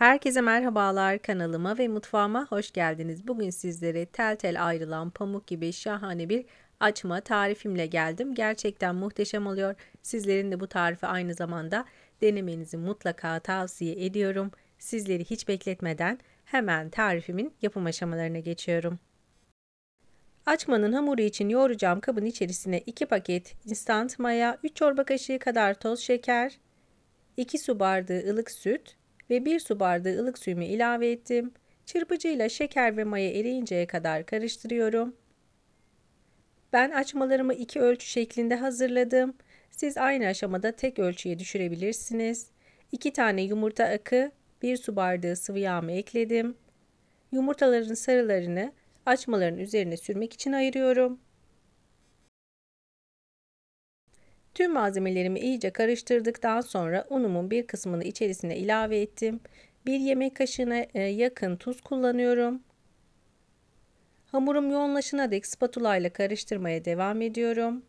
Herkese merhabalar kanalıma ve mutfağıma hoş geldiniz. Bugün sizlere tel tel ayrılan pamuk gibi şahane bir açma tarifimle geldim. Gerçekten muhteşem oluyor. Sizlerin de bu tarifi aynı zamanda denemenizi mutlaka tavsiye ediyorum. Sizleri hiç bekletmeden hemen tarifimin yapım aşamalarına geçiyorum. Açmanın hamuru için yoğuracağım kabın içerisine 2 paket instant maya, 3 çorba kaşığı kadar toz şeker, 2 su bardağı ılık süt, ve 1 su bardağı ılık suyumu ilave ettim. Çırpıcıyla şeker ve maya eriyinceye kadar karıştırıyorum. Ben açmalarımı iki ölçü şeklinde hazırladım. Siz aynı aşamada tek ölçüye düşürebilirsiniz. 2 tane yumurta akı, 1 su bardağı sıvı yağımı ekledim. Yumurtaların sarılarını açmaların üzerine sürmek için ayırıyorum. Tüm malzemelerimi iyice karıştırdıktan sonra unumun bir kısmını içerisine ilave ettim. Bir yemek kaşığına e, yakın tuz kullanıyorum. Hamurum yoğunlaşana dek spatula ile karıştırmaya devam ediyorum.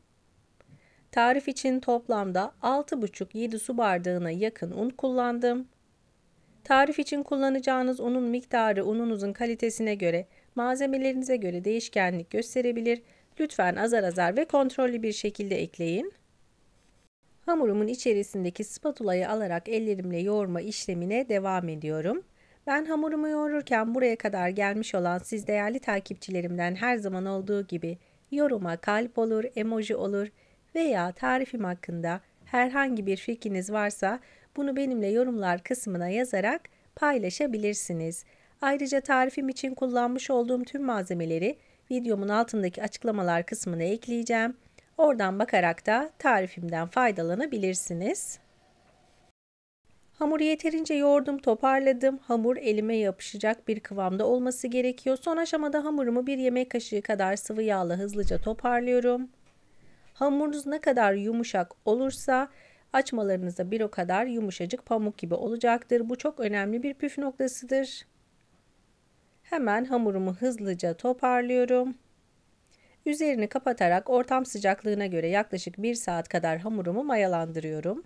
Tarif için toplamda 6,5-7 su bardağına yakın un kullandım. Tarif için kullanacağınız unun miktarı ununuzun kalitesine göre, malzemelerinize göre değişkenlik gösterebilir. Lütfen azar azar ve kontrollü bir şekilde ekleyin. Hamurumun içerisindeki spatulayı alarak ellerimle yoğurma işlemine devam ediyorum. Ben hamurumu yoğururken buraya kadar gelmiş olan siz değerli takipçilerimden her zaman olduğu gibi yoruma kalp olur, emoji olur veya tarifim hakkında herhangi bir fikriniz varsa bunu benimle yorumlar kısmına yazarak paylaşabilirsiniz. Ayrıca tarifim için kullanmış olduğum tüm malzemeleri videomun altındaki açıklamalar kısmına ekleyeceğim. Oradan bakarak da tarifimden faydalanabilirsiniz. Hamuru yeterince yoğurdum, toparladım. Hamur elime yapışacak bir kıvamda olması gerekiyor. Son aşamada hamurumu bir yemek kaşığı kadar sıvı yağla hızlıca toparlıyorum. Hamurunuz ne kadar yumuşak olursa açmalarınızda bir o kadar yumuşacık pamuk gibi olacaktır. Bu çok önemli bir püf noktasıdır. Hemen hamurumu hızlıca toparlıyorum. Üzerini kapatarak ortam sıcaklığına göre yaklaşık 1 saat kadar hamurumu mayalandırıyorum.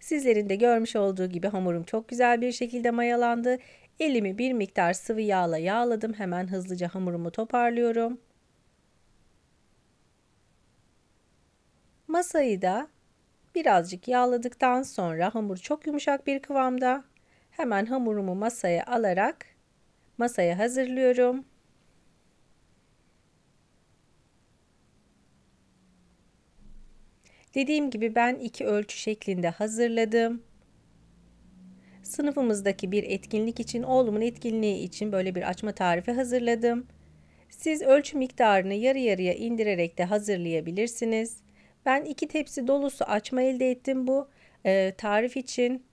Sizlerin de görmüş olduğu gibi hamurum çok güzel bir şekilde mayalandı. Elimi bir miktar sıvı yağla yağladım. Hemen hızlıca hamurumu toparlıyorum. Masayı da birazcık yağladıktan sonra hamur çok yumuşak bir kıvamda. Hemen hamurumu masaya alarak masaya hazırlıyorum. Dediğim gibi ben iki ölçü şeklinde hazırladım. Sınıfımızdaki bir etkinlik için, oğlumun etkinliği için böyle bir açma tarifi hazırladım. Siz ölçü miktarını yarı yarıya indirerek de hazırlayabilirsiniz. Ben iki tepsi dolusu açma elde ettim bu e, tarif için.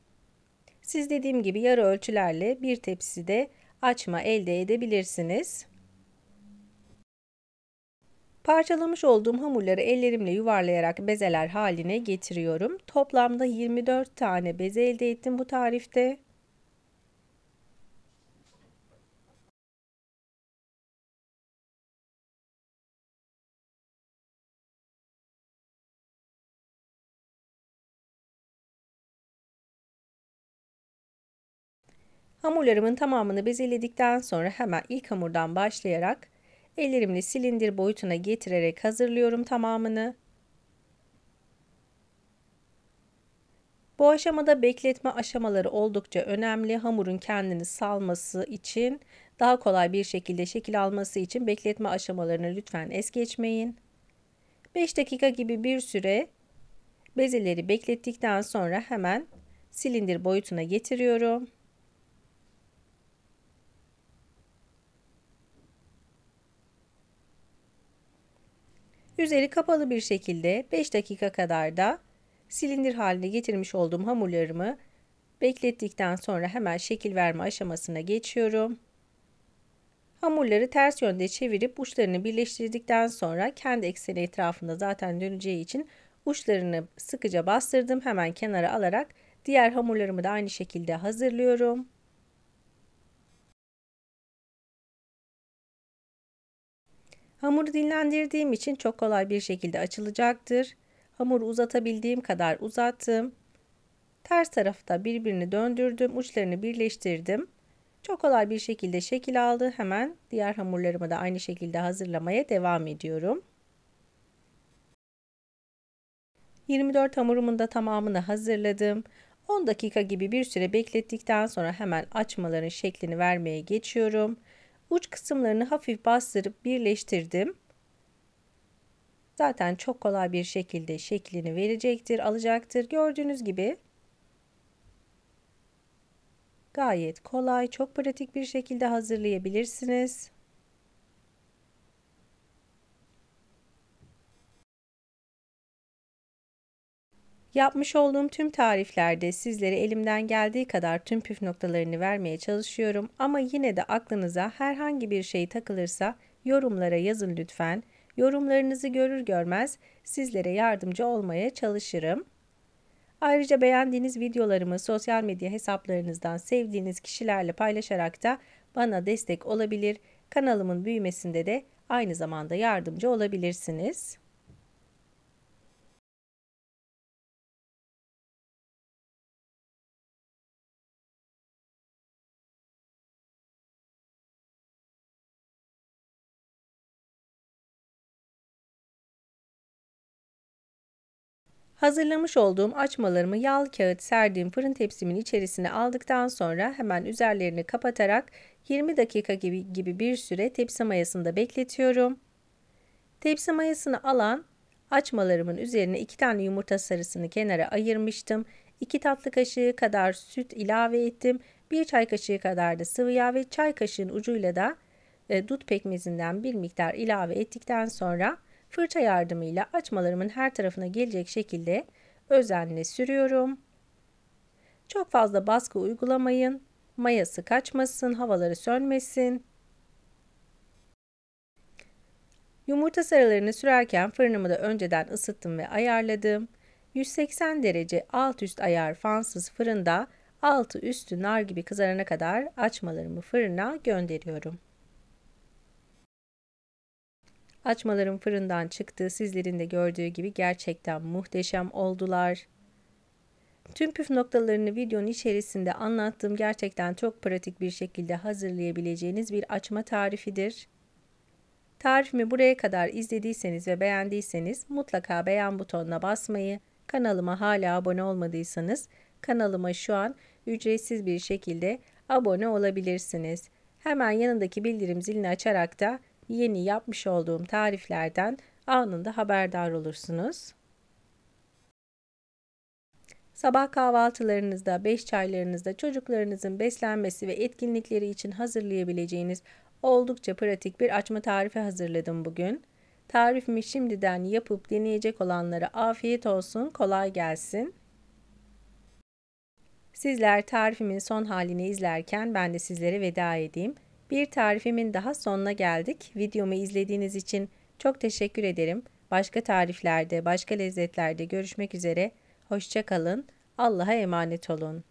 Siz dediğim gibi yarı ölçülerle bir tepside açma elde edebilirsiniz. Parçalamış olduğum hamurları ellerimle yuvarlayarak bezeler haline getiriyorum. Toplamda 24 tane beze elde ettim bu tarifte. Hamurlarımın tamamını bezeledikten sonra hemen ilk hamurdan başlayarak Ellerimle silindir boyutuna getirerek hazırlıyorum tamamını. Bu aşamada bekletme aşamaları oldukça önemli. Hamurun kendini salması için daha kolay bir şekilde şekil alması için bekletme aşamalarını lütfen es geçmeyin. 5 dakika gibi bir süre bezeleri beklettikten sonra hemen silindir boyutuna getiriyorum. Üzeri kapalı bir şekilde 5 dakika kadar da silindir haline getirmiş olduğum hamurlarımı beklettikten sonra hemen şekil verme aşamasına geçiyorum. Hamurları ters yönde çevirip uçlarını birleştirdikten sonra kendi ekseni etrafında zaten döneceği için uçlarını sıkıca bastırdım. Hemen kenara alarak diğer hamurlarımı da aynı şekilde hazırlıyorum. Hamuru dinlendirdiğim için çok kolay bir şekilde açılacaktır. Hamuru uzatabildiğim kadar uzattım. Ters tarafta birbirini döndürdüm. Uçlarını birleştirdim. Çok kolay bir şekilde şekil aldı. Hemen diğer hamurlarımı da aynı şekilde hazırlamaya devam ediyorum. 24 hamurumun da tamamını hazırladım. 10 dakika gibi bir süre beklettikten sonra hemen açmaların şeklini vermeye geçiyorum. Uç kısımlarını hafif bastırıp birleştirdim. Zaten çok kolay bir şekilde şeklini verecektir, alacaktır. Gördüğünüz gibi gayet kolay, çok pratik bir şekilde hazırlayabilirsiniz. Yapmış olduğum tüm tariflerde sizlere elimden geldiği kadar tüm püf noktalarını vermeye çalışıyorum ama yine de aklınıza herhangi bir şey takılırsa yorumlara yazın lütfen. Yorumlarınızı görür görmez sizlere yardımcı olmaya çalışırım. Ayrıca beğendiğiniz videolarımı sosyal medya hesaplarınızdan sevdiğiniz kişilerle paylaşarak da bana destek olabilir, kanalımın büyümesinde de aynı zamanda yardımcı olabilirsiniz. Hazırlamış olduğum açmalarımı yağlı kağıt serdiğim fırın tepsimin içerisine aldıktan sonra hemen üzerlerini kapatarak 20 dakika gibi, gibi bir süre tepsi mayasında bekletiyorum. Tepsi mayasını alan açmalarımın üzerine 2 tane yumurta sarısını kenara ayırmıştım. 2 tatlı kaşığı kadar süt ilave ettim. 1 çay kaşığı kadar da sıvı yağ ve çay kaşığın ucuyla da e, dut pekmezinden bir miktar ilave ettikten sonra Fırça yardımıyla açmalarımın her tarafına gelecek şekilde özenle sürüyorum. Çok fazla baskı uygulamayın. Mayası kaçmasın, havaları sönmesin. Yumurta sarılarını sürerken fırınımı da önceden ısıttım ve ayarladım. 180 derece alt üst ayar fansız fırında altı üstü nar gibi kızarana kadar açmalarımı fırına gönderiyorum. Açmalarım fırından çıktı. Sizlerin de gördüğü gibi gerçekten muhteşem oldular. Tüm püf noktalarını videonun içerisinde anlattığım gerçekten çok pratik bir şekilde hazırlayabileceğiniz bir açma tarifidir. Tarifimi buraya kadar izlediyseniz ve beğendiyseniz mutlaka beğen butonuna basmayı, kanalıma hala abone olmadıysanız kanalıma şu an ücretsiz bir şekilde abone olabilirsiniz. Hemen yanındaki bildirim zilini açarak da yeni yapmış olduğum tariflerden anında haberdar olursunuz. Sabah kahvaltılarınızda, beş çaylarınızda çocuklarınızın beslenmesi ve etkinlikleri için hazırlayabileceğiniz oldukça pratik bir açma tarifi hazırladım bugün. Tarifimi şimdiden yapıp deneyecek olanlara afiyet olsun, kolay gelsin. Sizler tarifimin son halini izlerken ben de sizlere veda edeyim. Bir tarifimin daha sonuna geldik. Videomu izlediğiniz için çok teşekkür ederim. Başka tariflerde, başka lezzetlerde görüşmek üzere. Hoşçakalın. Allah'a emanet olun.